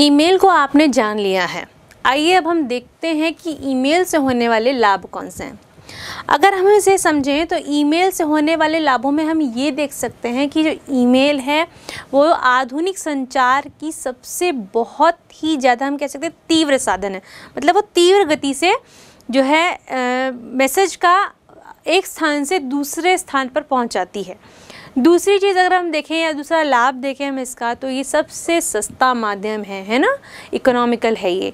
email को आपने जान लिया है आइए अब हम देखते हैं कि ईमेल से होने वाले लाभ कौन से हैं अगर हम इसे समझें तो ईमेल से होने वाले लाभों में हम ये देख सकते हैं कि जो ईमेल है वो आधुनिक संचार की सबसे बहुत ही ज़्यादा हम कह सकते हैं तीव्र साधन है मतलब वो तीव्र गति से जो है मैसेज का एक स्थान से दूसरे स्थान पर पहुंचाती है दूसरी चीज़ अगर हम देखें या दूसरा लाभ देखें हम इसका तो ये सबसे सस्ता माध्यम है है ना इकोनॉमिकल है ये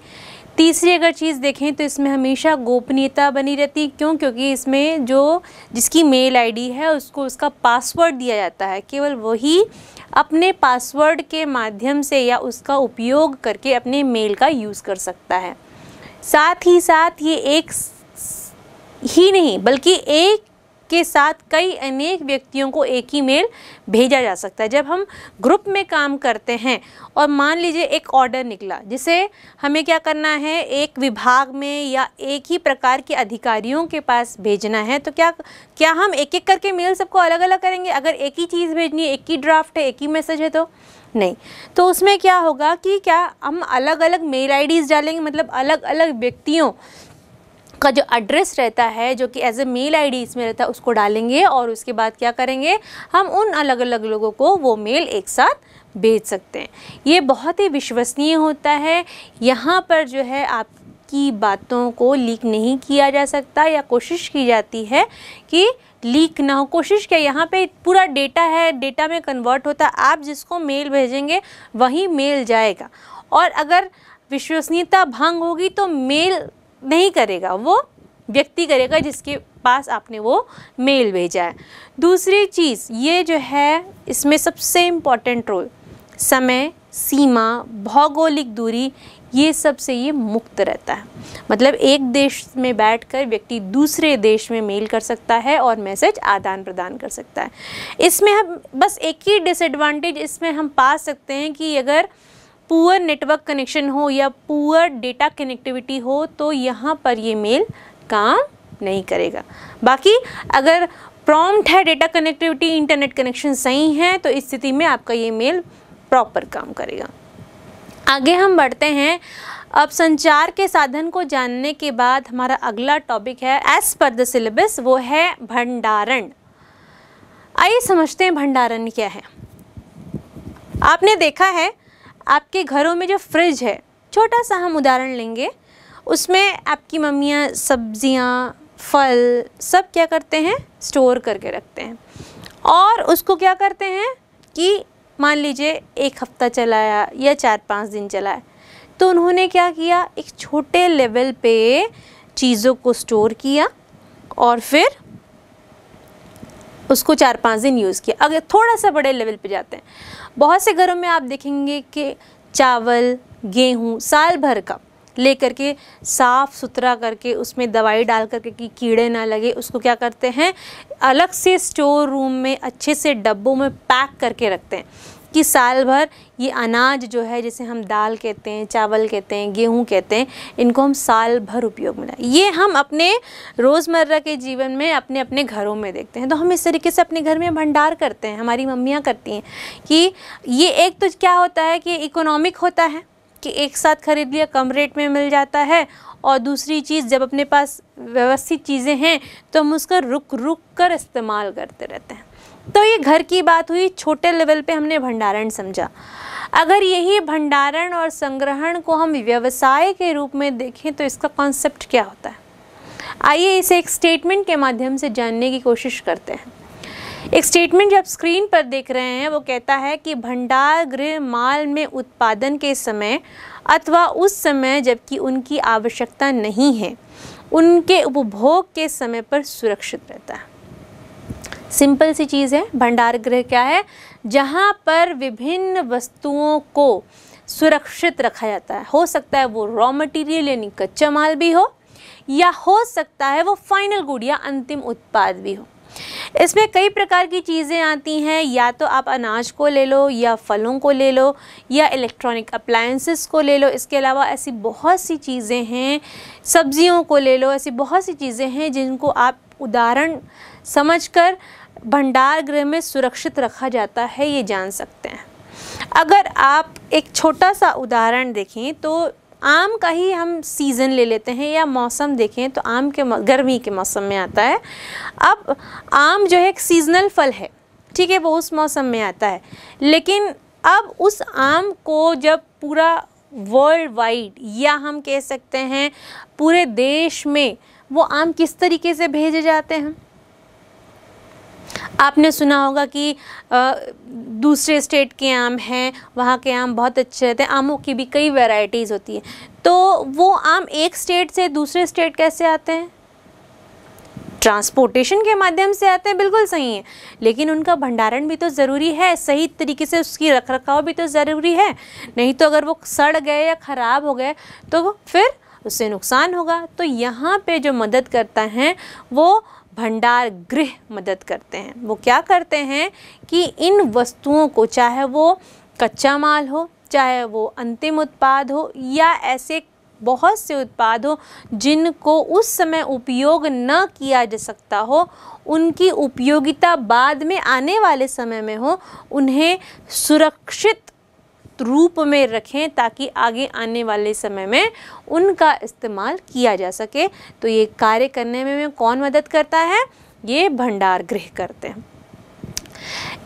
तीसरी अगर चीज़ देखें तो इसमें हमेशा गोपनीयता बनी रहती है क्यों क्योंकि इसमें जो जिसकी मेल आईडी है उसको उसका पासवर्ड दिया जाता है केवल वही अपने पासवर्ड के माध्यम से या उसका उपयोग करके अपने मेल का यूज़ कर सकता है साथ ही साथ ये एक ही नहीं बल्कि एक के साथ कई अनेक व्यक्तियों को एक ही मेल भेजा जा सकता है जब हम ग्रुप में काम करते हैं और मान लीजिए एक ऑर्डर निकला जिसे हमें क्या करना है एक विभाग में या एक ही प्रकार के अधिकारियों के पास भेजना है तो क्या क्या हम एक एक करके मेल सबको अलग अलग करेंगे अगर एक ही चीज़ भेजनी है एक ही ड्राफ्ट है एक ही मैसेज है तो नहीं तो उसमें क्या होगा कि क्या हम अलग अलग मेल आईडीज़ डालेंगे मतलब अलग अलग व्यक्तियों का जो एड्रेस रहता है जो कि एज ए मेल आईडी इसमें रहता है उसको डालेंगे और उसके बाद क्या करेंगे हम उन अलग अलग लोगों को वो मेल एक साथ भेज सकते हैं ये बहुत ही विश्वसनीय होता है यहाँ पर जो है आप की बातों को लीक नहीं किया जा सकता या कोशिश की जाती है कि लीक ना हो कोशिश क्या यहाँ पे पूरा डेटा है डेटा में कन्वर्ट होता है आप जिसको मेल भेजेंगे वही मेल जाएगा और अगर विश्वसनीयता भंग होगी तो मेल नहीं करेगा वो व्यक्ति करेगा जिसके पास आपने वो मेल भेजा है दूसरी चीज़ ये जो है इसमें सबसे इम्पॉर्टेंट रोल समय सीमा भौगोलिक दूरी ये सब से ये मुक्त रहता है मतलब एक देश में बैठकर व्यक्ति दूसरे देश में मेल कर सकता है और मैसेज आदान प्रदान कर सकता है इसमें हम बस एक ही डिसएडवांटेज इसमें हम पा सकते हैं कि अगर पुअर नेटवर्क कनेक्शन हो या पुअर डेटा कनेक्टिविटी हो तो यहाँ पर ये मेल काम नहीं करेगा बाकी अगर प्रॉम्प्ट है डेटा कनेक्टिविटी इंटरनेट कनेक्शन सही है तो इस स्थिति में आपका ये मेल प्रॉपर काम करेगा आगे हम बढ़ते हैं अब संचार के साधन को जानने के बाद हमारा अगला टॉपिक है एज पर द सिलेबस वो है भंडारण आइए समझते हैं भंडारण क्या है आपने देखा है आपके घरों में जो फ्रिज है छोटा सा हम उदाहरण लेंगे उसमें आपकी मम्मियाँ सब्जियाँ फल सब क्या करते हैं स्टोर करके रखते हैं और उसको क्या करते हैं कि मान लीजिए एक हफ़्ता चलाया या चार पाँच दिन चलाया तो उन्होंने क्या किया एक छोटे लेवल पे चीज़ों को स्टोर किया और फिर उसको चार पाँच दिन यूज़ किया अगर थोड़ा सा बड़े लेवल पे जाते हैं बहुत से घरों में आप देखेंगे कि चावल गेहूँ साल भर का लेकर के साफ़ सुथरा करके उसमें दवाई डाल करके कि कीड़े ना लगे उसको क्या करते हैं अलग से स्टोर रूम में अच्छे से डब्बों में पैक करके रखते हैं कि साल भर ये अनाज जो है जैसे हम दाल कहते हैं चावल कहते हैं गेहूँ कहते हैं इनको हम साल भर उपयोग में लाए ये हम अपने रोज़मर्रा के जीवन में अपने अपने घरों में देखते हैं तो हम इस तरीके से अपने घर में भंडार करते हैं हमारी मम्मियाँ करती हैं कि ये एक तो क्या होता है कि इकोनॉमिक होता है कि एक साथ ख़रीद लिया कम रेट में मिल जाता है और दूसरी चीज़ जब अपने पास व्यवस्थित चीज़ें हैं तो हम उसका रुक रुक कर इस्तेमाल करते रहते हैं तो ये घर की बात हुई छोटे लेवल पे हमने भंडारण समझा अगर यही भंडारण और संग्रहण को हम व्यवसाय के रूप में देखें तो इसका कॉन्सेप्ट क्या होता है आइए इसे एक स्टेटमेंट के माध्यम से जानने की कोशिश करते हैं एक स्टेटमेंट जो आप स्क्रीन पर देख रहे हैं वो कहता है कि भंडार गृह माल में उत्पादन के समय अथवा उस समय जबकि उनकी आवश्यकता नहीं है उनके उपभोग के समय पर सुरक्षित रहता है सिंपल सी चीज़ है भंडार गृह क्या है जहाँ पर विभिन्न वस्तुओं को सुरक्षित रखा जाता है हो सकता है वो रॉ मटेरियल यानी कच्चा माल भी हो या हो सकता है वो फाइनल गुड या अंतिम उत्पाद भी हो इसमें कई प्रकार की चीज़ें आती हैं या तो आप अनाज को ले लो या फलों को ले लो या इलेक्ट्रॉनिक अप्लाइंसिस को ले लो इसके अलावा ऐसी बहुत सी चीज़ें हैं सब्जियों को ले लो ऐसी बहुत सी चीज़ें हैं जिनको आप उदाहरण समझकर भंडार गृह में सुरक्षित रखा जाता है ये जान सकते हैं अगर आप एक छोटा सा उदाहरण देखें तो आम का ही हम सीज़न ले लेते हैं या मौसम देखें तो आम के गर्मी के मौसम में आता है अब आम जो है एक सीजनल फल है ठीक है वो उस मौसम में आता है लेकिन अब उस आम को जब पूरा वर्ल्ड वाइड या हम कह सकते हैं पूरे देश में वो आम किस तरीके से भेजे जाते हैं आपने सुना होगा कि आ, दूसरे स्टेट के आम हैं वहाँ के आम बहुत अच्छे रहते हैं आमों की भी कई वैरायटीज़ होती है तो वो आम एक स्टेट से दूसरे स्टेट कैसे आते हैं ट्रांसपोर्टेशन के माध्यम से आते हैं बिल्कुल सही है लेकिन उनका भंडारण भी तो ज़रूरी है सही तरीके से उसकी रख रखाव भी तो ज़रूरी है नहीं तो अगर वो सड़ गए या ख़राब हो गए तो फिर उससे नुकसान होगा तो यहाँ पे जो मदद करता है वो भंडार गृह मदद करते हैं वो क्या करते हैं कि इन वस्तुओं को चाहे वो कच्चा माल हो चाहे वो अंतिम उत्पाद हो या ऐसे बहुत से उत्पाद हो जिनको उस समय उपयोग न किया जा सकता हो उनकी उपयोगिता बाद में आने वाले समय में हो उन्हें सुरक्षित रूप में रखें ताकि आगे आने वाले समय में उनका इस्तेमाल किया जा सके तो ये कार्य करने में, में कौन मदद करता है ये भंडार गृह करते हैं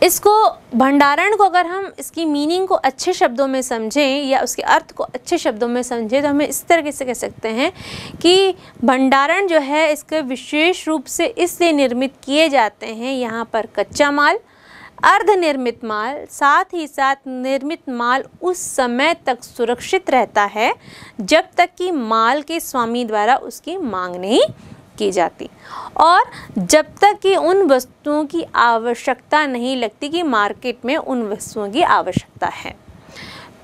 इसको भंडारण को अगर हम इसकी मीनिंग को अच्छे शब्दों में समझें या उसके अर्थ को अच्छे शब्दों में समझें तो हमें इस तरीके से कह सकते हैं कि भंडारण जो है इसके विशेष रूप से इसलिए निर्मित किए जाते हैं यहाँ पर कच्चा माल अर्ध निर्मित माल साथ ही साथ निर्मित माल उस समय तक सुरक्षित रहता है जब तक कि माल के स्वामी द्वारा उसकी मांग नहीं की जाती और जब तक कि उन वस्तुओं की आवश्यकता नहीं लगती कि मार्केट में उन वस्तुओं की आवश्यकता है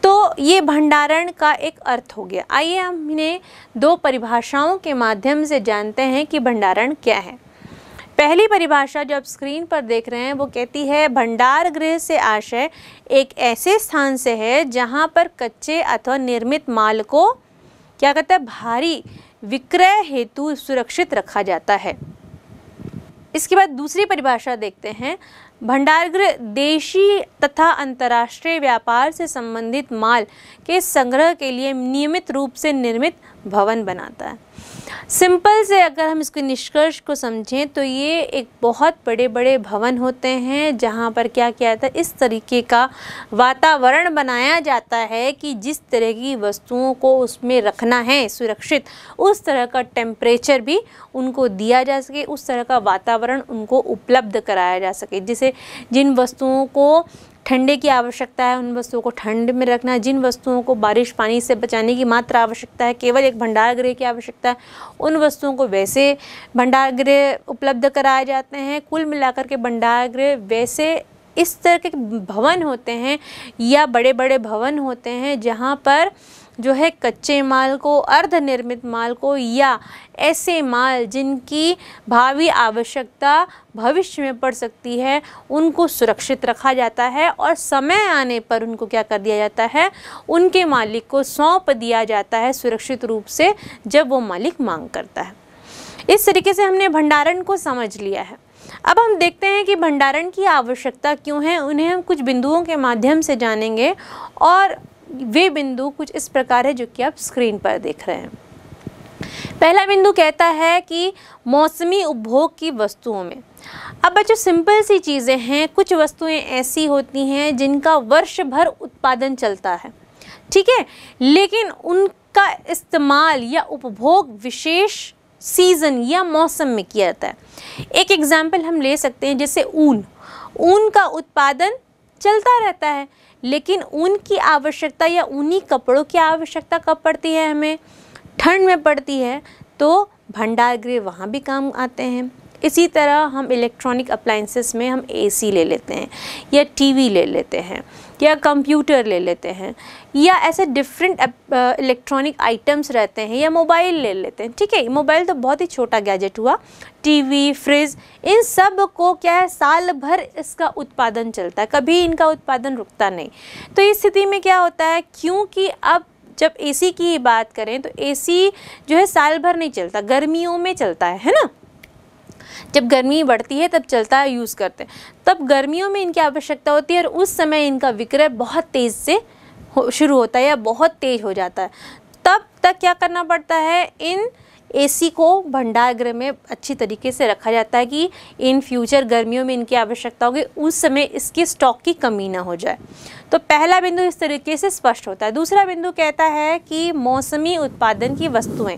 तो ये भंडारण का एक अर्थ हो गया आइए हम इन्हें दो परिभाषाओं के माध्यम से जानते हैं कि भंडारण क्या है पहली परिभाषा जो आप स्क्रीन पर देख रहे हैं वो कहती है भंडार गृह से आशय एक ऐसे स्थान से है जहाँ पर कच्चे अथवा निर्मित माल को क्या कहते हैं भारी विक्रय हेतु सुरक्षित रखा जाता है इसके बाद दूसरी परिभाषा देखते हैं भंडारगृह देशी तथा अंतर्राष्ट्रीय व्यापार से संबंधित माल के संग्रह के लिए नियमित रूप से निर्मित भवन बनाता है सिंपल से अगर हम इसके निष्कर्ष को समझें तो ये एक बहुत बड़े बड़े भवन होते हैं जहाँ पर क्या किया जाता है इस तरीके का वातावरण बनाया जाता है कि जिस तरह की वस्तुओं को उसमें रखना है सुरक्षित उस तरह का टेम्परेचर भी उनको दिया जा सके उस तरह का वातावरण उनको उपलब्ध कराया जा सके जिसे जिन वस्तुओं को ठंडे की आवश्यकता है उन वस्तुओं को ठंड में रखना जिन वस्तुओं को बारिश पानी से बचाने की मात्र आवश्यकता है केवल एक भंडार गृह की आवश्यकता है उन वस्तुओं को वैसे भंडार गृह उपलब्ध कराए जाते हैं कुल मिलाकर के भंडार गृह वैसे इस तरह के भवन होते हैं या बड़े बड़े भवन होते हैं जहाँ पर जो है कच्चे माल को अर्ध निर्मित माल को या ऐसे माल जिनकी भावी आवश्यकता भविष्य में पड़ सकती है उनको सुरक्षित रखा जाता है और समय आने पर उनको क्या कर दिया जाता है उनके मालिक को सौंप दिया जाता है सुरक्षित रूप से जब वो मालिक मांग करता है इस तरीके से हमने भंडारण को समझ लिया है अब हम देखते हैं कि भंडारण की आवश्यकता क्यों है उन्हें हम कुछ बिंदुओं के माध्यम से जानेंगे और वे बिंदु कुछ इस प्रकार है जो कि आप स्क्रीन पर देख रहे हैं पहला बिंदु कहता है कि मौसमी उपभोग की वस्तुओं में अब बच्चों सिंपल सी चीज़ें हैं कुछ वस्तुएं ऐसी होती हैं जिनका वर्ष भर उत्पादन चलता है ठीक है लेकिन उनका इस्तेमाल या उपभोग विशेष सीज़न या मौसम में किया जाता है एक एग्ज़ाम्पल हम ले सकते हैं जैसे ऊन ऊन का उत्पादन चलता रहता है लेकिन ऊन की आवश्यकता या ऊनी कपड़ों की आवश्यकता कब पड़ती है हमें ठंड में पड़ती है तो भंडार गृह वहाँ भी काम आते हैं इसी तरह हम इलेक्ट्रॉनिक अप्लाइंसेस में हम एसी ले लेते हैं या टीवी ले लेते हैं या कंप्यूटर ले लेते हैं या ऐसे डिफरेंट इलेक्ट्रॉनिक आइटम्स रहते हैं या मोबाइल ले लेते हैं ठीक है मोबाइल तो बहुत ही छोटा गैजेट हुआ टीवी फ्रिज इन सब को क्या है साल भर इसका उत्पादन चलता है कभी इनका उत्पादन रुकता नहीं तो इस स्थिति में क्या होता है क्योंकि अब जब एसी की बात करें तो एसी जो है साल भर नहीं चलता गर्मियों में चलता है है ना जब गर्मी बढ़ती है तब चलता है यूज़ करते हैं तब गर्मियों में इनकी आवश्यकता होती है और उस समय इनका विक्रय बहुत तेज़ से हो, शुरू होता है या बहुत तेज़ हो जाता है तब तक क्या करना पड़ता है इन एसी को भंडार गृह में अच्छी तरीके से रखा जाता है कि इन फ्यूचर गर्मियों में इनकी आवश्यकता होगी उस समय इसके स्टॉक की कमी ना हो जाए तो पहला बिंदु इस तरीके से स्पष्ट होता है दूसरा बिंदु कहता है कि मौसमी उत्पादन की वस्तुएं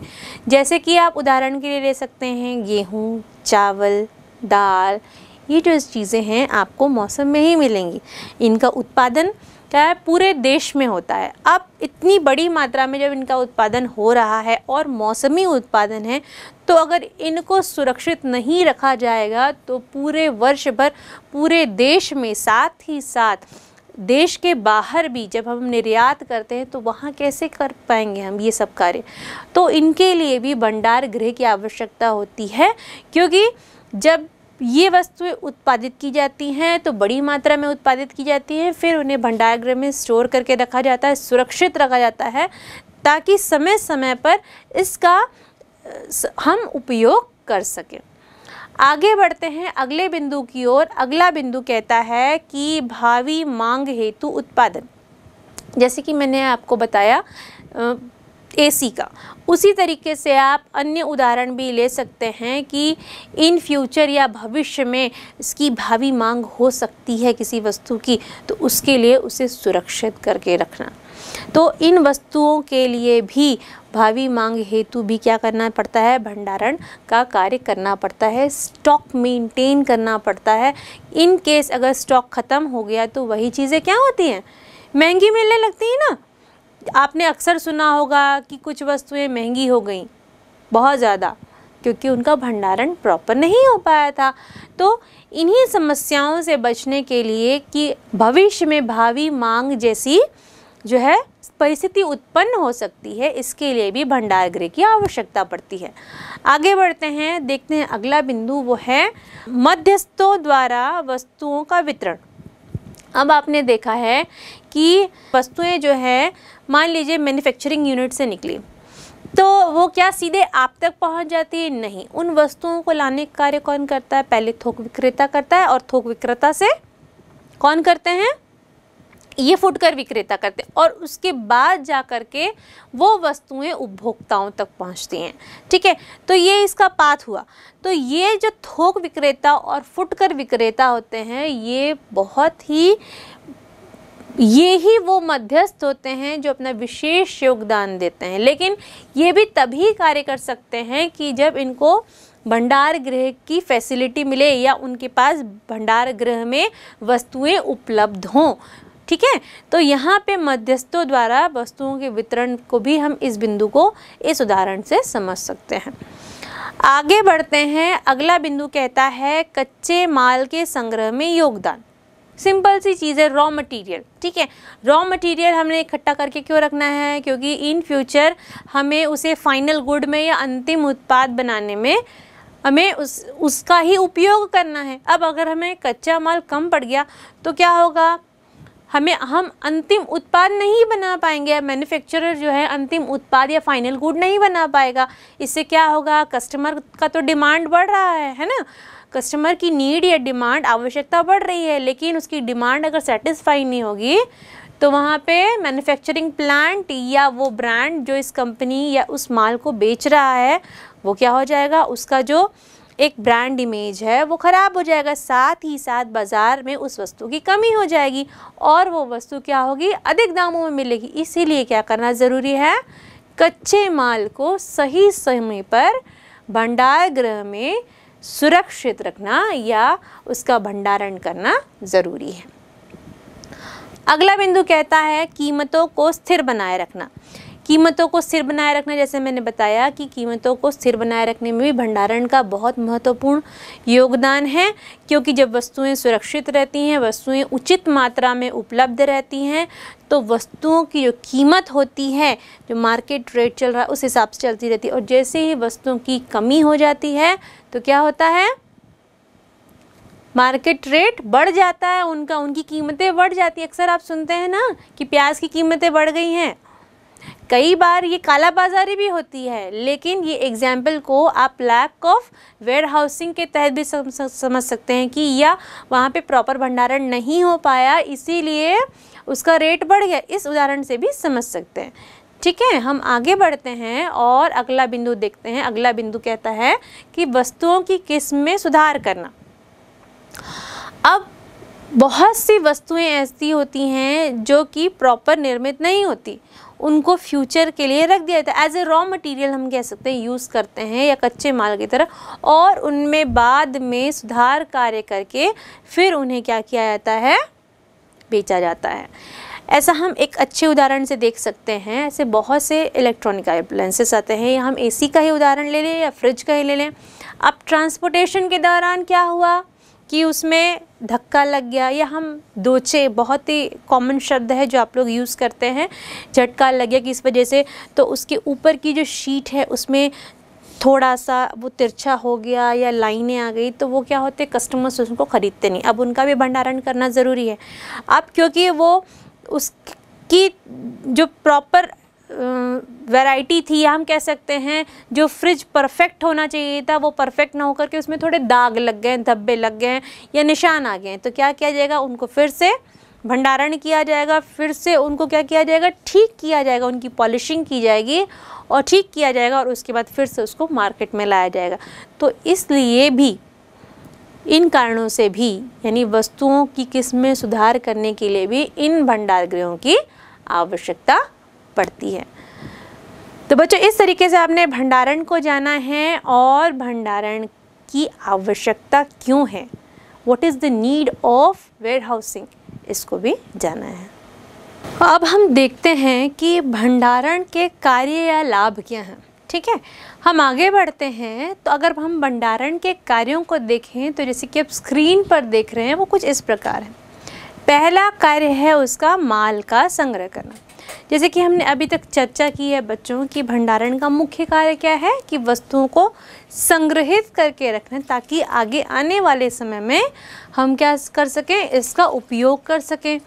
जैसे कि आप उदाहरण के लिए ले सकते हैं गेहूँ चावल दाल ये जो चीज़ें हैं आपको मौसम में ही मिलेंगी इनका उत्पादन क्या है पूरे देश में होता है अब इतनी बड़ी मात्रा में जब इनका उत्पादन हो रहा है और मौसमी उत्पादन है तो अगर इनको सुरक्षित नहीं रखा जाएगा तो पूरे वर्ष भर पूरे देश में साथ ही साथ देश के बाहर भी जब हम निर्यात करते हैं तो वहाँ कैसे कर पाएंगे हम ये सब कार्य तो इनके लिए भी भंडार गृह की आवश्यकता होती है क्योंकि जब ये वस्तुएं उत्पादित की जाती हैं तो बड़ी मात्रा में उत्पादित की जाती हैं फिर उन्हें भंडार में स्टोर करके रखा जाता है सुरक्षित रखा जाता है ताकि समय समय पर इसका हम उपयोग कर सकें आगे बढ़ते हैं अगले बिंदु की ओर अगला बिंदु कहता है कि भावी मांग हेतु उत्पादन जैसे कि मैंने आपको बताया एसी का उसी तरीके से आप अन्य उदाहरण भी ले सकते हैं कि इन फ्यूचर या भविष्य में इसकी भावी मांग हो सकती है किसी वस्तु की तो उसके लिए उसे सुरक्षित करके रखना तो इन वस्तुओं के लिए भी भावी मांग हेतु भी क्या करना पड़ता है भंडारण का कार्य करना पड़ता है स्टॉक मेंटेन करना पड़ता है इन केस अगर स्टॉक ख़त्म हो गया तो वही चीज़ें क्या होती हैं महंगी मिलने लगती हैं ना आपने अक्सर सुना होगा कि कुछ वस्तुएं महंगी हो गई बहुत ज़्यादा क्योंकि उनका भंडारण प्रॉपर नहीं हो पाया था तो इन्हीं समस्याओं से बचने के लिए कि भविष्य में भावी मांग जैसी जो है परिस्थिति उत्पन्न हो सकती है इसके लिए भी भंडार गृह की आवश्यकता पड़ती है आगे बढ़ते हैं देखते हैं अगला बिंदु वो है मध्यस्थों द्वारा वस्तुओं का वितरण अब आपने देखा है कि वस्तुएं जो है मान लीजिए मैन्युफैक्चरिंग यूनिट से निकली तो वो क्या सीधे आप तक पहुंच जाती है नहीं उन वस्तुओं को लाने का कार्य कौन करता है पहले थोक विक्रेता करता है और थोक विक्रेता से कौन करते हैं ये फुटकर विक्रेता करते हैं और उसके बाद जा कर के वो वस्तुएं उपभोक्ताओं तक पहुंचती हैं ठीक है तो ये इसका पाथ हुआ तो ये जो थोक विक्रेता और फुटकर विक्रेता होते हैं ये बहुत ही ये ही वो मध्यस्थ होते हैं जो अपना विशेष योगदान देते हैं लेकिन ये भी तभी कार्य कर सकते हैं कि जब इनको भंडार गृह की फैसिलिटी मिले या उनके पास भंडार गृह में वस्तुएं उपलब्ध हों ठीक है तो यहाँ पे मध्यस्थों द्वारा वस्तुओं के वितरण को भी हम इस बिंदु को इस उदाहरण से समझ सकते हैं आगे बढ़ते हैं अगला बिंदु कहता है कच्चे माल के संग्रह में योगदान सिंपल सी चीज़ है रॉ मटेरियल ठीक है रॉ मटेरियल हमने इकट्ठा करके क्यों रखना है क्योंकि इन फ्यूचर हमें उसे फाइनल गुड में या अंतिम उत्पाद बनाने में हमें उस उसका ही उपयोग करना है अब अगर हमें कच्चा माल कम पड़ गया तो क्या होगा हमें हम अंतिम उत्पाद नहीं बना पाएंगे मैन्युफैक्चरर जो है अंतिम उत्पाद या फाइनल गुड नहीं बना पाएगा इससे क्या होगा कस्टमर का तो डिमांड बढ़ रहा है है ना कस्टमर की नीड या डिमांड आवश्यकता बढ़ रही है लेकिन उसकी डिमांड अगर सेटिस्फाई नहीं होगी तो वहाँ पे मैन्युफैक्चरिंग प्लांट या वो ब्रांड जो इस कंपनी या उस माल को बेच रहा है वो क्या हो जाएगा उसका जो एक ब्रांड इमेज है वो ख़राब हो जाएगा साथ ही साथ बाज़ार में उस वस्तु की कमी हो जाएगी और वो वस्तु क्या होगी अधिक दामों में मिलेगी इसीलिए क्या करना ज़रूरी है कच्चे माल को सही समय पर भंडार गृह में सुरक्षित रखना या उसका भंडारण करना ज़रूरी है अगला बिंदु कहता है कीमतों को स्थिर बनाए रखना कीमतों को स्थिर बनाए रखना जैसे मैंने बताया कि कीमतों को स्थिर बनाए रखने में भी भंडारण का बहुत महत्वपूर्ण योगदान है क्योंकि जब वस्तुएं सुरक्षित रहती हैं वस्तुएं उचित मात्रा में उपलब्ध रहती हैं तो वस्तुओं की जो कीमत होती है जो मार्केट रेट चल रहा है उस हिसाब से चलती रहती है और जैसे ही वस्तुओं की कमी हो जाती है तो क्या होता है मार्केट रेट बढ़ जाता है उनका उनकी कीमतें बढ़ जाती है अक्सर आप सुनते हैं ना कि प्याज की कीमतें बढ़ गई हैं कई बार ये कालाबाजारी भी होती है लेकिन ये एग्जाम्पल को आप लैक ऑफ वेयर हाउसिंग के तहत भी समझ सकते हैं कि या वहाँ पे प्रॉपर भंडारण नहीं हो पाया इसीलिए उसका रेट बढ़ गया इस उदाहरण से भी समझ सकते हैं ठीक है हम आगे बढ़ते हैं और अगला बिंदु देखते हैं अगला बिंदु कहता है कि वस्तुओं की किस्म में सुधार करना अब बहुत सी वस्तुएं ऐसी होती हैं जो कि प्रॉपर निर्मित नहीं होती उनको फ्यूचर के लिए रख दिया जाता है एज ए रॉ मटेरियल हम कह सकते हैं यूज़ करते हैं या कच्चे माल की तरह और उनमें बाद में सुधार कार्य करके फिर उन्हें क्या किया जाता है बेचा जाता है ऐसा हम एक अच्छे उदाहरण से देख सकते हैं ऐसे बहुत से इलेक्ट्रॉनिक अप्लायंसेस आते हैं या हम एसी का ही उदाहरण ले लें या फ्रिज का ही ले लें अब ट्रांसपोर्टेशन के दौरान क्या हुआ कि उसमें धक्का लग गया या हम दोचे बहुत ही कॉमन शब्द है जो आप लोग यूज़ करते हैं झटका लग गया कि इस वजह से तो उसके ऊपर की जो शीट है उसमें थोड़ा सा वो तिरछा हो गया या लाइनें आ गई तो वो क्या होते कस्टमर्स उनको ख़रीदते नहीं अब उनका भी भंडारण करना ज़रूरी है अब क्योंकि वो उसकी जो प्रॉपर वैरायटी थी या हम कह सकते हैं जो फ्रिज परफेक्ट होना चाहिए था वो परफेक्ट ना होकर के उसमें थोड़े दाग लग गए धब्बे लग गए या निशान आ गए तो क्या किया जाएगा उनको फिर से भंडारण किया जाएगा फिर से उनको क्या किया जाएगा ठीक किया जाएगा उनकी पॉलिशिंग की जाएगी और ठीक किया जाएगा और उसके बाद फिर से उसको मार्केट में लाया जाएगा तो इसलिए भी इन कारणों से भी यानी वस्तुओं की किस्म में सुधार करने के लिए भी इन भंडार गृहों की आवश्यकता पड़ती है तो बच्चों इस तरीके से आपने भंडारण को जाना है और भंडारण की आवश्यकता क्यों है what is the need of warehousing इसको भी जाना है अब हम देखते हैं कि भंडारण के कार्य या लाभ क्या हैं ठीक है हम आगे बढ़ते हैं तो अगर हम भंडारण के कार्यों को देखें तो जैसे कि आप स्क्रीन पर देख रहे हैं वो कुछ इस प्रकार है पहला कार्य है उसका माल का संग्रह करना जैसे कि हमने अभी तक चर्चा की है बच्चों की भंडारण का मुख्य कार्य क्या है कि वस्तुओं को संग्रहित करके रखना ताकि आगे आने वाले समय में हम क्या कर सकें इसका उपयोग कर सकें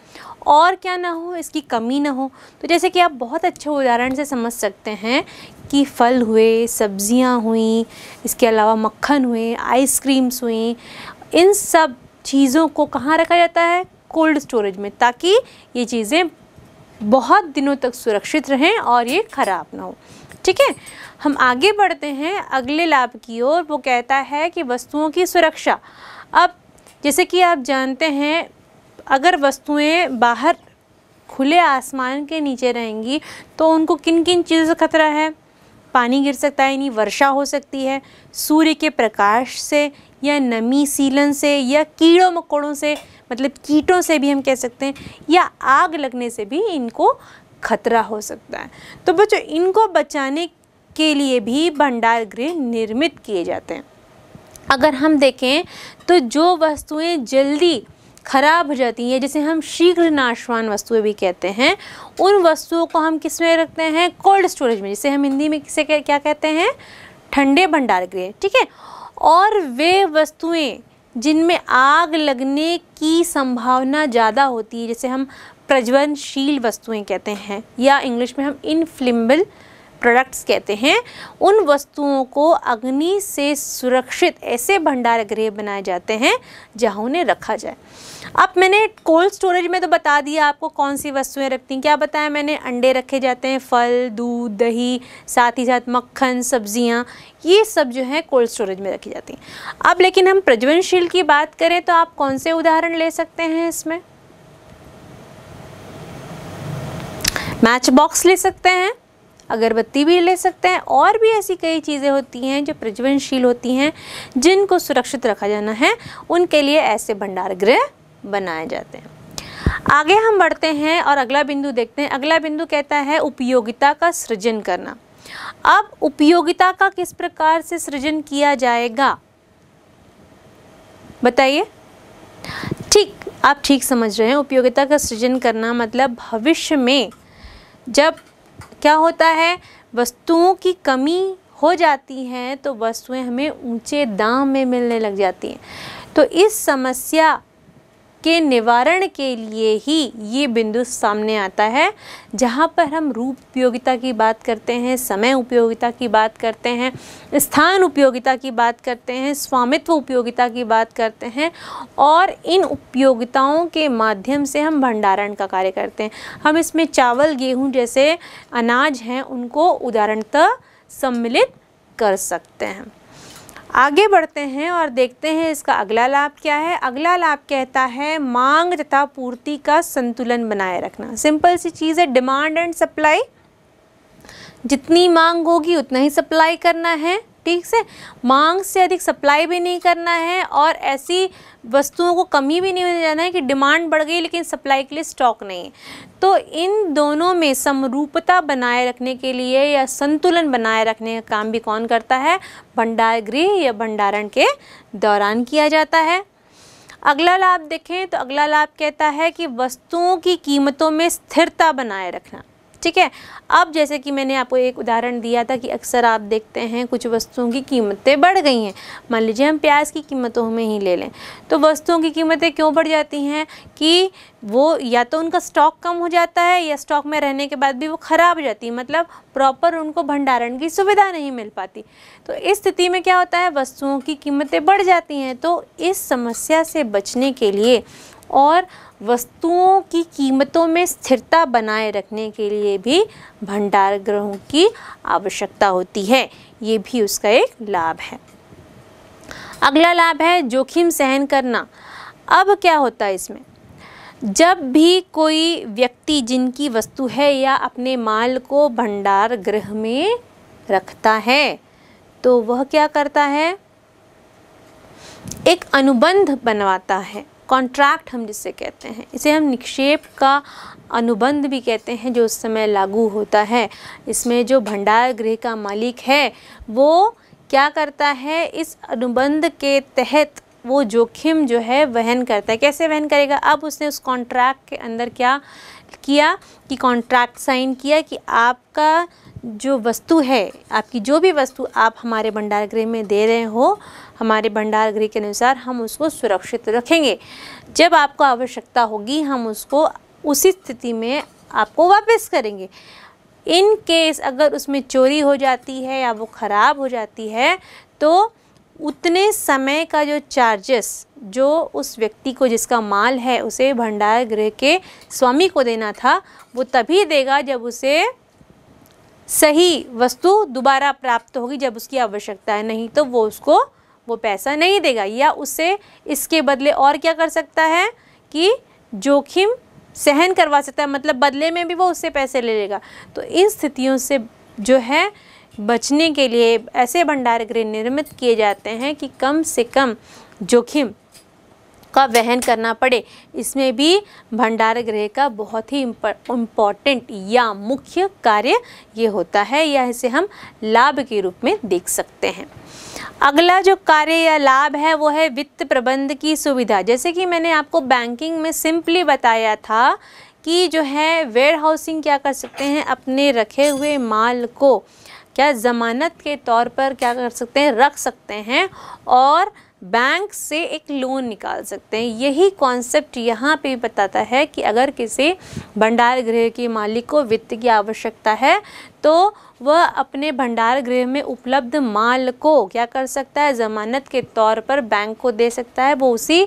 और क्या ना हो इसकी कमी ना हो तो जैसे कि आप बहुत अच्छे उदाहरण से समझ सकते हैं कि फल हुए सब्जियां हुई इसके अलावा मक्खन हुए आइसक्रीम्स हुई इन सब चीज़ों को कहाँ रखा जाता है कोल्ड स्टोरेज में ताकि ये चीज़ें बहुत दिनों तक सुरक्षित रहें और ये ख़राब ना हो ठीक है हम आगे बढ़ते हैं अगले लाभ की ओर वो कहता है कि वस्तुओं की सुरक्षा अब जैसे कि आप जानते हैं अगर वस्तुएं बाहर खुले आसमान के नीचे रहेंगी तो उनको किन किन चीज़ों से खतरा है पानी गिर सकता है यानी वर्षा हो सकती है सूर्य के प्रकाश से या नमी सीलन से या कीड़ों मकोड़ों से मतलब कीटों से भी हम कह सकते हैं या आग लगने से भी इनको खतरा हो सकता है तो बच्चों इनको बचाने के लिए भी भंडार गृह निर्मित किए जाते हैं अगर हम देखें तो जो वस्तुएं जल्दी खराब हो जाती हैं जैसे हम शीघ्र नाशवान वस्तुएं भी कहते हैं उन वस्तुओं को हम किस में रखते हैं कोल्ड स्टोरेज में जिसे हम हिंदी में किसे क्या कहते हैं ठंडे भंडार गृह ठीक है और वे वस्तुएं जिनमें आग लगने की संभावना ज़्यादा होती है जैसे हम प्रज्वलनशील वस्तुएं कहते हैं या इंग्लिश में हम इनफ्लिम्बल प्रोडक्ट्स कहते हैं उन वस्तुओं को अग्नि से सुरक्षित ऐसे भंडार गृह बनाए जाते हैं जहाँ उन्हें रखा जाए अब मैंने कोल्ड स्टोरेज में तो बता दिया आपको कौन सी वस्तुएं रखती हैं क्या बताया मैंने अंडे रखे जाते हैं फल दूध दही साथ ही साथ मक्खन सब्जियां ये सब जो है कोल्ड स्टोरेज में रखी जाती हैं अब लेकिन हम प्रज्वनशील की बात करें तो आप कौन से उदाहरण ले सकते हैं इसमें मैच बॉक्स ले सकते हैं अगरबत्ती भी ले सकते हैं और भी ऐसी कई चीज़ें होती हैं जो प्रज्वलनशील होती हैं जिनको सुरक्षित रखा जाना है उनके लिए ऐसे भंडार गृह बनाए जाते हैं आगे हम बढ़ते हैं और अगला बिंदु देखते हैं अगला बिंदु कहता है उपयोगिता का सृजन करना अब उपयोगिता का किस प्रकार से सृजन किया जाएगा बताइए ठीक आप ठीक समझ रहे हैं उपयोगिता का सृजन करना मतलब भविष्य में जब क्या होता है वस्तुओं की कमी हो जाती हैं तो वस्तुएं हमें ऊंचे दाम में मिलने लग जाती हैं तो इस समस्या के निवारण के लिए ही ये बिंदु सामने आता है जहाँ पर हम रूप उपयोगिता की बात करते हैं समय उपयोगिता की बात करते हैं स्थान उपयोगिता की बात करते हैं स्वामित्व उपयोगिता की बात करते हैं और इन उपयोगिताओं के माध्यम से हम भंडारण का कार्य करते हैं हम इसमें चावल गेहूँ जैसे अनाज हैं उनको उदाहरणतः सम्मिलित कर सकते हैं आगे बढ़ते हैं और देखते हैं इसका अगला लाभ क्या है अगला लाभ कहता है मांग तथा पूर्ति का संतुलन बनाए रखना सिंपल सी चीज़ है डिमांड एंड सप्लाई जितनी मांग होगी उतना ही सप्लाई करना है ठीक से मांग से अधिक सप्लाई भी नहीं करना है और ऐसी वस्तुओं को कमी भी नहीं होने जाना है कि डिमांड बढ़ गई लेकिन सप्लाई के लिए स्टॉक नहीं तो इन दोनों में समरूपता बनाए रखने के लिए या संतुलन बनाए रखने का काम भी कौन करता है भंडार गृह या भंडारण के दौरान किया जाता है अगला लाभ देखें तो अगला लाभ कहता है कि वस्तुओं की कीमतों में स्थिरता बनाए रखना ठीक है अब जैसे कि मैंने आपको एक उदाहरण दिया था कि अक्सर आप देखते हैं कुछ वस्तुओं की कीमतें बढ़ गई हैं मान लीजिए हम प्याज की कीमतों में ही ले लें तो वस्तुओं की कीमतें क्यों बढ़ जाती हैं कि वो या तो उनका स्टॉक कम हो जाता है या स्टॉक में रहने के बाद भी वो ख़राब हो जाती है मतलब प्रॉपर उनको भंडारण की सुविधा नहीं मिल पाती तो इस स्थिति में क्या होता है वस्तुओं की कीमतें बढ़ जाती हैं तो इस समस्या से बचने के लिए और वस्तुओं की कीमतों में स्थिरता बनाए रखने के लिए भी भंडार गृहों की आवश्यकता होती है ये भी उसका एक लाभ है अगला लाभ है जोखिम सहन करना अब क्या होता है इसमें जब भी कोई व्यक्ति जिनकी वस्तु है या अपने माल को भंडार गृह में रखता है तो वह क्या करता है एक अनुबंध बनवाता है कॉन्ट्रैक्ट हम जिसे कहते हैं इसे हम निक्षेप का अनुबंध भी कहते हैं जो उस समय लागू होता है इसमें जो भंडार गृह का मालिक है वो क्या करता है इस अनुबंध के तहत वो जोखिम जो है वहन करता है कैसे वहन करेगा अब उसने उस कॉन्ट्रैक्ट के अंदर क्या किया कि कॉन्ट्रैक्ट साइन किया कि आपका जो वस्तु है आपकी जो भी वस्तु आप हमारे भंडार गृह में दे रहे हो हमारे भंडार गृह के अनुसार हम उसको सुरक्षित रखेंगे जब आपको आवश्यकता होगी हम उसको उसी स्थिति में आपको वापस करेंगे इन केस अगर उसमें चोरी हो जाती है या वो ख़राब हो जाती है तो उतने समय का जो चार्जेस जो उस व्यक्ति को जिसका माल है उसे भंडार गृह के स्वामी को देना था वो तभी देगा जब उसे सही वस्तु दोबारा प्राप्त होगी जब उसकी आवश्यकता है नहीं तो वो उसको वो पैसा नहीं देगा या उससे इसके बदले और क्या कर सकता है कि जोखिम सहन करवा सकता है मतलब बदले में भी वो उससे पैसे ले लेगा तो इन स्थितियों से जो है बचने के लिए ऐसे भंडार गृह निर्मित किए जाते हैं कि कम से कम जोखिम का वहन करना पड़े इसमें भी भंडार गृह का बहुत ही इम्पॉर्टेंट या मुख्य कार्य ये होता है या इसे हम लाभ के रूप में देख सकते हैं अगला जो कार्य या लाभ है वो है वित्त प्रबंध की सुविधा जैसे कि मैंने आपको बैंकिंग में सिंपली बताया था कि जो है वेयर हाउसिंग क्या कर सकते हैं अपने रखे हुए माल को क्या ज़मानत के तौर पर क्या कर सकते हैं रख सकते हैं और बैंक से एक लोन निकाल सकते हैं यही कॉन्सेप्ट यहाँ पे बताता है कि अगर किसी भंडार गृह के मालिक को वित्त की आवश्यकता है तो वह अपने भंडार गृह में उपलब्ध माल को क्या कर सकता है ज़मानत के तौर पर बैंक को दे सकता है वो उसी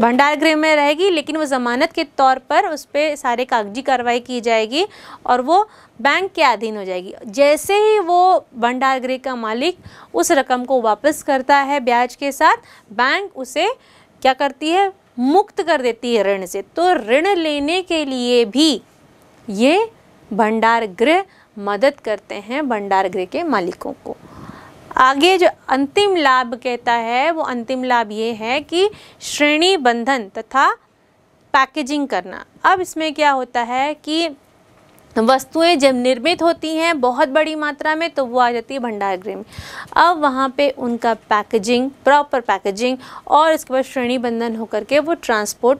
भंडार गृह में रहेगी लेकिन वो ज़मानत के तौर पर उस पर सारे कागजी कार्रवाई की जाएगी और वो बैंक के अधीन हो जाएगी जैसे ही वो भंडार गृह का मालिक उस रकम को वापस करता है ब्याज के साथ बैंक उसे क्या करती है मुक्त कर देती है ऋण से तो ऋण लेने के लिए भी ये भंडार गृह मदद करते हैं भंडार गृह के मालिकों को आगे जो अंतिम लाभ कहता है वो अंतिम लाभ ये है कि श्रेणी बंधन तथा पैकेजिंग करना अब इसमें क्या होता है कि वस्तुएं जब निर्मित होती हैं बहुत बड़ी मात्रा में तो वो आ जाती है भंडार गृह में अब वहाँ पे उनका पैकेजिंग प्रॉपर पैकेजिंग और इसके बाद श्रेणीबंधन होकर के वो ट्रांसपोर्ट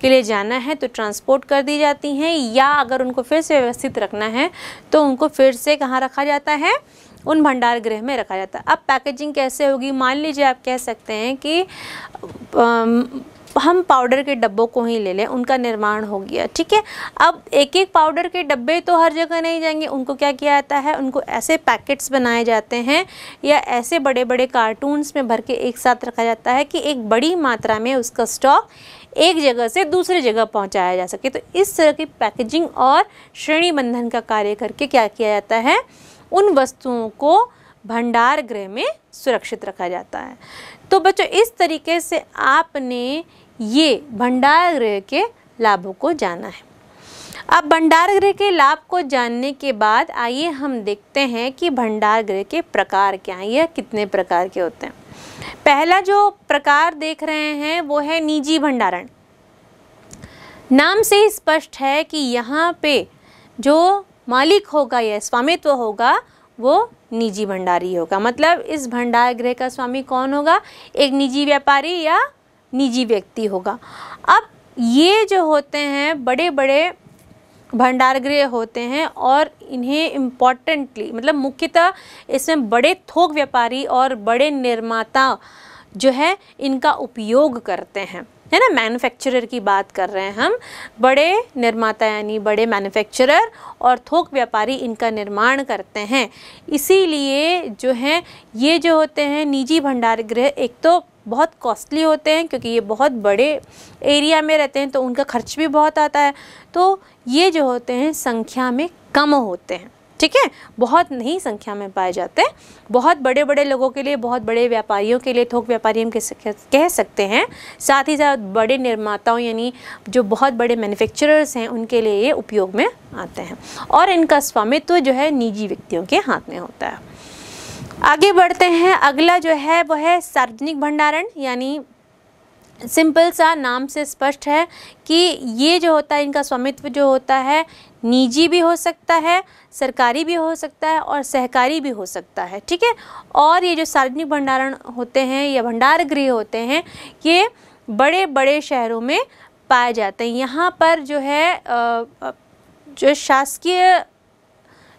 के लिए जाना है तो ट्रांसपोर्ट कर दी जाती हैं या अगर उनको फिर से व्यवस्थित रखना है तो उनको फिर से कहाँ रखा जाता है उन भंडार गृह में रखा जाता है अब पैकेजिंग कैसे होगी मान लीजिए आप कह सकते हैं कि हम पाउडर के डब्बों को ही ले लें उनका निर्माण हो गया ठीक है अब एक एक पाउडर के डब्बे तो हर जगह नहीं जाएंगे उनको क्या किया जाता है उनको ऐसे पैकेट्स बनाए जाते हैं या ऐसे बड़े बड़े कार्टून्स में भर के एक साथ रखा जाता है कि एक बड़ी मात्रा में उसका स्टॉक एक जगह से दूसरे जगह पहुंचाया जा सके तो इस तरह की पैकेजिंग और श्रेणी बंधन का कार्य करके क्या किया जाता है उन वस्तुओं को भंडार गृह में सुरक्षित रखा जाता है तो बच्चों इस तरीके से आपने ये भंडार गृह के लाभों को जाना है अब भंडार गृह के लाभ को जानने के बाद आइए हम देखते हैं कि भंडार गृह के प्रकार क्या हैं यह कितने प्रकार के होते हैं पहला जो प्रकार देख रहे हैं वो है निजी भंडारण नाम से ही स्पष्ट है कि यहाँ पे जो मालिक होगा या स्वामित्व होगा वो निजी भंडारी होगा मतलब इस भंडार गृह का स्वामी कौन होगा एक निजी व्यापारी या निजी व्यक्ति होगा अब ये जो होते हैं बड़े बड़े भंडार गृह होते हैं और इन्हें इम्पॉर्टेंटली मतलब मुख्यतः इसमें बड़े थोक व्यापारी और बड़े निर्माता जो है इनका उपयोग करते हैं है ना मैन्युफैक्चरर की बात कर रहे हैं हम बड़े निर्माता यानी बड़े मैन्युफैक्चरर और थोक व्यापारी इनका निर्माण करते हैं इसीलिए जो है ये जो होते हैं निजी भंडार गृह एक तो बहुत कॉस्टली होते हैं क्योंकि ये बहुत बड़े एरिया में रहते हैं तो उनका खर्च भी बहुत आता है तो ये जो होते हैं संख्या में कम होते हैं ठीक है बहुत नहीं संख्या में पाए जाते बहुत बड़े बड़े लोगों के लिए बहुत बड़े व्यापारियों के लिए थोक व्यापारी हम कह सकते हैं साथ ही साथ बड़े निर्माताओं यानी जो बहुत बड़े मैन्युफैक्चरर्स हैं उनके लिए ये उपयोग में आते हैं और इनका स्वामित्व जो है निजी व्यक्तियों के हाथ में होता है आगे बढ़ते हैं अगला जो है वह है सार्वजनिक भंडारण यानी सिंपल सा नाम से स्पष्ट है कि ये जो होता है इनका स्वामित्व जो होता है निजी भी हो सकता है सरकारी भी हो सकता है और सहकारी भी हो सकता है ठीक है और ये जो सार्वजनिक भंडारण होते हैं या भंडार गृह होते हैं ये बड़े बड़े शहरों में पाए जाते हैं यहाँ पर जो है जो शासकीय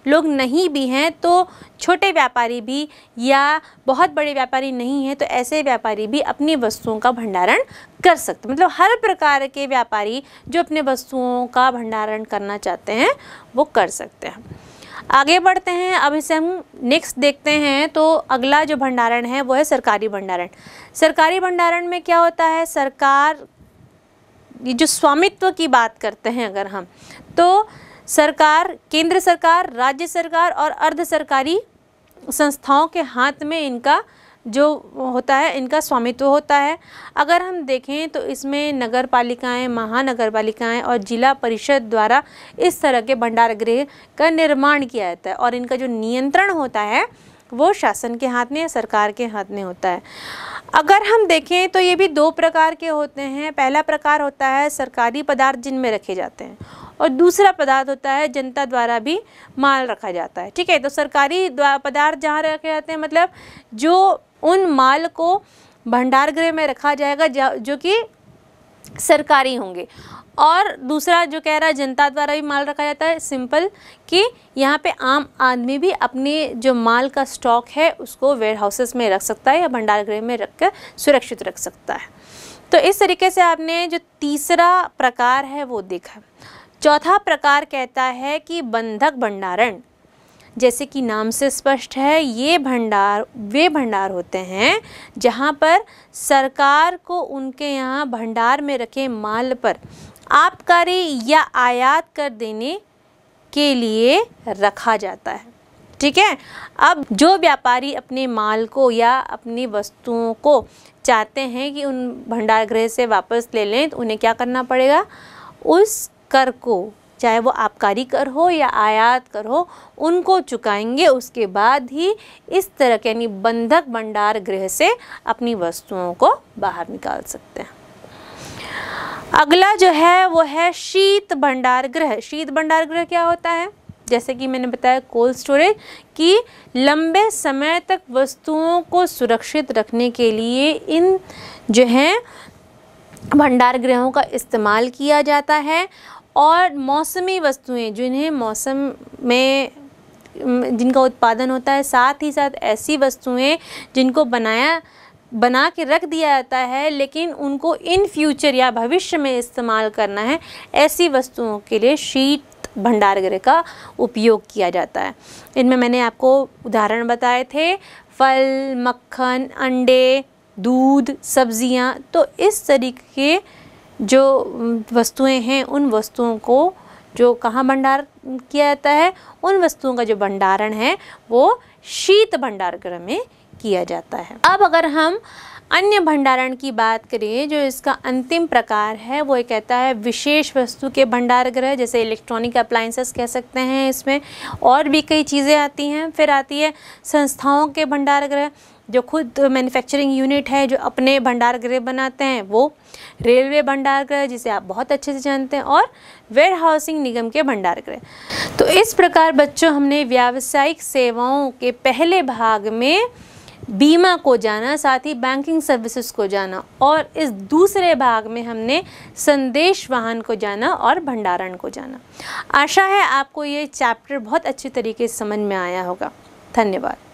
लोग नहीं भी हैं तो छोटे व्यापारी भी या बहुत बड़े व्यापारी नहीं हैं तो ऐसे व्यापारी भी अपनी वस्तुओं का भंडारण कर सकते मतलब हर प्रकार के व्यापारी जो अपने वस्तुओं का भंडारण करना चाहते हैं वो कर सकते हैं आगे बढ़ते हैं अब इसे हम नेक्स्ट देखते हैं तो अगला जो भंडारण है वो है सरकारी भंडारण सरकारी भंडारण में क्या होता है सरकार ये जो स्वामित्व की बात करते हैं अगर हम तो सरकार केंद्र सरकार राज्य सरकार और अर्ध सरकारी संस्थाओं के हाथ में इनका जो होता है इनका स्वामित्व होता है अगर हम देखें तो इसमें नगर पालिकाएँ महानगर पालिकाएँ और जिला परिषद द्वारा इस तरह के भंडार गृह का निर्माण किया जाता है और इनका जो नियंत्रण होता है वो शासन के हाथ में या सरकार के हाथ में होता है अगर हम देखें तो ये भी दो प्रकार के होते हैं पहला प्रकार होता है सरकारी पदार्थ जिनमें रखे जाते हैं और दूसरा पदार्थ होता है जनता द्वारा भी माल रखा जाता है ठीक है तो सरकारी पदार्थ जहाँ रखे जाते हैं मतलब जो उन माल को भंडार गृह में रखा जाएगा जो कि सरकारी होंगे और दूसरा जो कह रहा है जनता द्वारा भी माल रखा जाता है सिंपल कि यहाँ पे आम आदमी भी अपने जो माल का स्टॉक है उसको वेयर हाउसेस में रख सकता है या भंडार गृह में रख कर सुरक्षित रख सकता है तो इस तरीके से आपने जो तीसरा प्रकार है वो देखा चौथा प्रकार कहता है कि बंधक भंडारण जैसे कि नाम से स्पष्ट है ये भंडार वे भंडार होते हैं जहाँ पर सरकार को उनके यहाँ भंडार में रखे माल पर आप करे या आयात कर देने के लिए रखा जाता है ठीक है अब जो व्यापारी अपने माल को या अपनी वस्तुओं को चाहते हैं कि उन भंडार गृह से वापस ले लें तो उन्हें क्या करना पड़ेगा उस कर को चाहे वो आबकारी कर हो या आयात कर हो उनको चुकाएंगे उसके बाद ही इस तरह के यानी बंधक भंडार गृह से अपनी वस्तुओं को बाहर निकाल सकते हैं अगला जो है वो है शीत भंडार गृह शीत भंडार गृह क्या होता है जैसे कि मैंने बताया कोल्ड स्टोरेज कि लंबे समय तक वस्तुओं को सुरक्षित रखने के लिए इन जो हैं भंडार गृहों का इस्तेमाल किया जाता है और मौसमी वस्तुएं जिन्हें मौसम में जिनका उत्पादन होता है साथ ही साथ ऐसी वस्तुएं जिनको बनाया बना के रख दिया जाता है लेकिन उनको इन फ्यूचर या भविष्य में इस्तेमाल करना है ऐसी वस्तुओं के लिए शीत भंडार गृह का उपयोग किया जाता है इनमें मैंने आपको उदाहरण बताए थे फल मक्खन अंडे दूध सब्जियां तो इस तरीके के जो वस्तुएं हैं उन वस्तुओं को जो कहाँ भंडार किया जाता है उन वस्तुओं का जो भंडारण है वो शीत भंडार गृह में किया जाता है अब अगर हम अन्य भंडारण की बात करें जो इसका अंतिम प्रकार है वो कहता है विशेष वस्तु के भंडार गृह जैसे इलेक्ट्रॉनिक अप्लाइंसेस कह सकते हैं इसमें और भी कई चीज़ें आती हैं फिर आती है संस्थाओं के भंडार गृह जो खुद मैन्युफैक्चरिंग यूनिट है जो अपने भंडार गृह बनाते हैं वो रेलवे भंडार गृह जिसे आप बहुत अच्छे से जानते हैं और वेयर हाउसिंग निगम के भंडार गृह तो इस प्रकार बच्चों हमने व्यावसायिक सेवाओं के पहले भाग में बीमा को जाना साथ ही बैंकिंग सर्विसेज को जाना और इस दूसरे भाग में हमने संदेश वाहन को जाना और भंडारण को जाना आशा है आपको ये चैप्टर बहुत अच्छी तरीके से समझ में आया होगा धन्यवाद